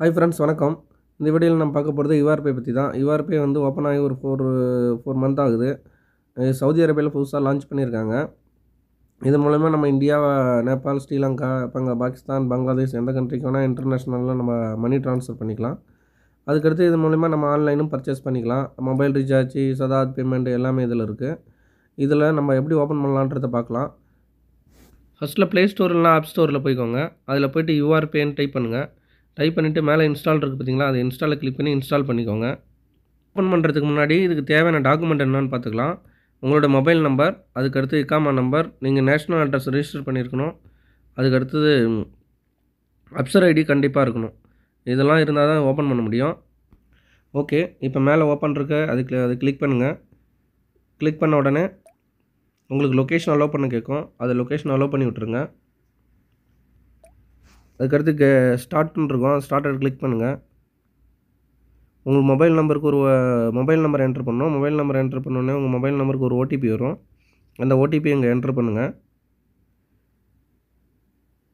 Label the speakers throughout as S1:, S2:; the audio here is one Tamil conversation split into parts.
S1: ஹாய் ஃப்ரெண்ட்ஸ் வணக்கம் இந்த வீடியோவில் நம்ம பார்க்க போகிறது யுஆர் பற்றி தான் யூஆர்பே வந்து ஓப்பன் ஆகி ஒரு ஃபோர் ஃபோர் மந்த் ஆகுது சவுதி அரேபியாவில் புதுசாக லான்ச் பண்ணியிருக்காங்க இதன் மூலமாக நம்ம இந்தியா நேபாள் ஸ்ரீலங்கா இப்போ பாகிஸ்தான் பங்களாதேஷ் எந்த கண்ட்ரிக்கு வேணால் இன்டர்நேஷ்னலில் நம்ம மணி ட்ரான்ஸ்ஃபர் பண்ணிக்கலாம் அதுக்கடுத்து இது மூலிமா நம்ம ஆன்லைனும் பர்ச்சேஸ் பண்ணிக்கலாம் மொபைல் ரீசார்ஜ் சதாத் பேமெண்ட் எல்லாமே இதில் இருக்குது இதில் நம்ம எப்படி ஓப்பன் பண்ணலான்றதை பார்க்கலாம் ஃபஸ்ட்டில் ப்ளே ஸ்டோர் இல்லைனா ஆப் ஸ்டோரில் போய்க்கோங்க அதில் போய்ட்டு யூஆர்பேன்னு டைப் பண்ணுங்கள் டைப் பண்ணிவிட்டு மேலே இன்ஸ்டால் இருக்குது பார்த்தீங்களா அதை இன்ஸ்டாலில் கிளிக் பண்ணி இன்ஸ்டால் பண்ணிக்கோங்க ஓப்பன் பண்ணுறதுக்கு முன்னாடி இதுக்கு தேவையான டாக்குமெண்ட் என்னென்னு பார்த்துக்கலாம் உங்களோட மொபைல் நம்பர் அதுக்கடுத்து இக்காமா நம்பர் நீங்கள் நேஷ்னல் அட்ரஸ் ரிஜிஸ்டர் பண்ணியிருக்கணும் அதுக்கடுத்தது அப்சர் ஐடி கண்டிப்பாக இருக்கணும் இதெல்லாம் இருந்தால் தான் ஓப்பன் பண்ண முடியும் ஓகே இப்போ மேலே ஓப்பன் இருக்க அதுக்கு அது கிளிக் பண்ணுங்கள் கிளிக் பண்ண உடனே உங்களுக்கு லொக்கேஷன் அலோவ் பண்ண கேட்கும் அதை லொக்கேஷன் அலோவ் பண்ணி விட்ருங்க அதுக்கடுத்து க ஸ்டார்ட்னு இருக்கும் ஸ்டார்டர் கிளிக் பண்ணுங்கள் உங்கள் மொபைல் நம்பருக்கு ஒரு மொபைல் நம்பர் என்ட்ரு பண்ணணும் மொபைல் நம்பர் என்ட்ரு பண்ணோடனே உங்கள் மொபைல் நம்பருக்கு ஒரு ஓடிபி வரும் அந்த ஓடிபி இங்கே என்ட்ரு பண்ணுங்கள்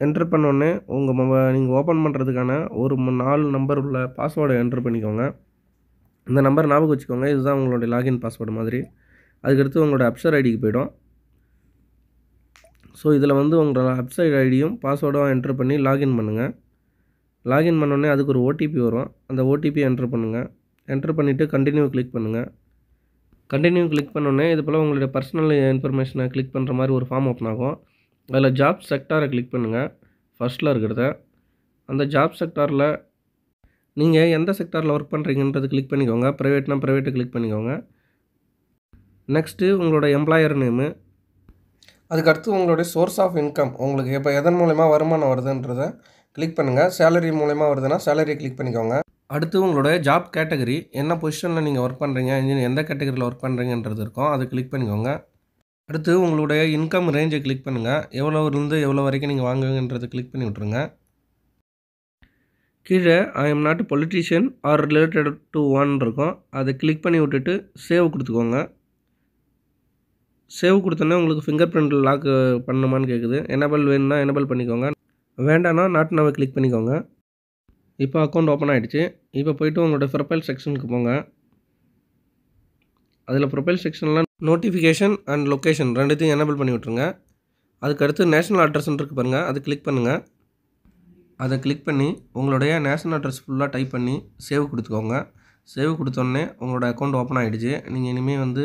S1: என்ட்ரு பண்ணோடனே உங்கள் மொப நீங்கள் ஓப்பன் பண்ணுறதுக்கான ஒரு நாலு நம்பர் உள்ள பாஸ்வேர்டை என்ட்ரு பண்ணிக்கோங்க இந்த நம்பர் ஞாபகம் வச்சுக்கோங்க இதுதான் உங்களுடைய லாகின் பாஸ்வேர்டு மாதிரி அதுக்கடுத்து உங்களோட அப்ஷர் ஐடிக்கு போய்டும் ஸோ இதில் வந்து உங்களோட வெப்சைட் ஐடியும் பாஸ்வேர்டும் என்ட்ரு பண்ணி லாகின் பண்ணுங்கள் லாகின் பண்ணோடனே அதுக்கு ஒரு ஓடிபி வரும் அந்த ஓடிபி என்ட்ரு பண்ணுங்கள் என்ட்ரு பண்ணிவிட்டு கண்டினியூ கிளிக் பண்ணுங்கள் கண்டினியூ கிளிக் பண்ணோடனே இது போல் உங்களுடைய பர்சனல் இன்ஃபர்மேஷனை கிளிக் பண்ணுற மாதிரி ஒரு ஃபார்ம் ஓப்பன் ஆகும் அதில் ஜாப் செக்டாரை கிளிக் பண்ணுங்கள் ஃபஸ்ட்டில் இருக்கிறத அந்த ஜாப் செக்டாரில் நீங்கள் எந்த செக்டாரில் ஒர்க் பண்ணுறீங்கன்றது கிளிக் பண்ணிக்கோங்க ப்ரைவேட்னா ப்ரைவேட்டு கிளிக் பண்ணிக்கோங்க நெக்ஸ்ட்டு உங்களோட எம்ப்ளாயர் நேமு அதுக்கடுத்து உங்களுடைய சோர்ஸ் ஆஃப் இன்கம் உங்களுக்கு இப்போ எதன் மூலயமா வருமானம் வருதுன்றதை கிளிக் பண்ணுங்கள் சேலரி மூலயமா வருதுன்னா சேலரி கிளிக் பண்ணிக்கோங்க அடுத்து உங்களுடைய ஜாப் கேட்டகரி என்ன பொசிஷனில் நீங்கள் ஒர்க் பண்ணுறீங்க இன்ஜினியர் எந்த கேட்டகரியில் ஒர்க் பண்ணுறீங்கன்றது இருக்கும் அதை கிளிக் பண்ணிக்கோங்க அடுத்து உங்களுடைய இன்கம் ரேஞ்சை கிளிக் பண்ணுங்கள் இருந்து எவ்வளோ வரைக்கும் நீங்கள் வாங்குங்கன்றது கிளிக் பண்ணி விட்ருங்க கீழே I am not politician or related to one இருக்கும் அதை கிளிக் பண்ணி விட்டுட்டு சேவ் கொடுத்துக்கோங்க சேவ் கொடுத்தோன்னே உங்களுக்கு ஃபிங்கர் பிரிண்ட் லாக் பண்ணுமான்னு கேட்குது எனபிள் வேணும்னா எனபிள் பண்ணிக்கோங்க வேண்டாம்னா நாட் நவ கிளிக் பண்ணிக்கோங்க இப்போ அக்கௌண்ட் ஓப்பன் ஆகிடுச்சு இப்போ போய்ட்டு உங்களோட ப்ரொஃபைல் செக்ஷனுக்கு போங்க அதில் ப்ரொஃபைல் செக்ஷனில் நோட்டிஃபிகேஷன் அண்ட் லொக்கேஷன் ரெண்டுத்தையும் எனபிள் பண்ணி விட்ருங்க அதுக்கடுத்து நேஷனல் அட்ரஸ்ன்றிருக்கு பாருங்கள் அது கிளிக் பண்ணுங்கள் அதை கிளிக் பண்ணி உங்களுடைய நேஷனல் அட்ரஸ் ஃபுல்லாக டைப் பண்ணி சேவ் கொடுத்துக்கோங்க சேவ் கொடுத்தோடனே உங்களோட அக்கௌண்ட் ஓப்பன் ஆகிடுச்சு நீங்கள் இனிமேல் வந்து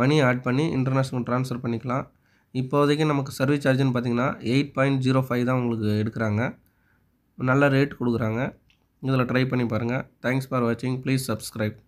S1: மணி ஆட் பண்ணி இன்டர்நேஷ்னல் ட்ரான்ஸ்ஃபர் பண்ணிக்கலாம் இப்போதைக்கு நமக்கு சர்வீஸ் சார்ஜ்னு பார்த்திங்கன்னா எயிட் பாயிண்ட் ஜீரோ ஃபைவ் தான் உங்களுக்கு எடுக்கிறாங்க நல்ல ரேட் கொடுக்குறாங்க இதில் ட்ரை பண்ணி பாருங்கள் தேங்க்ஸ் ஃபார் வாட்சிங் ப்ளீஸ் சப்ஸ்கிரைப்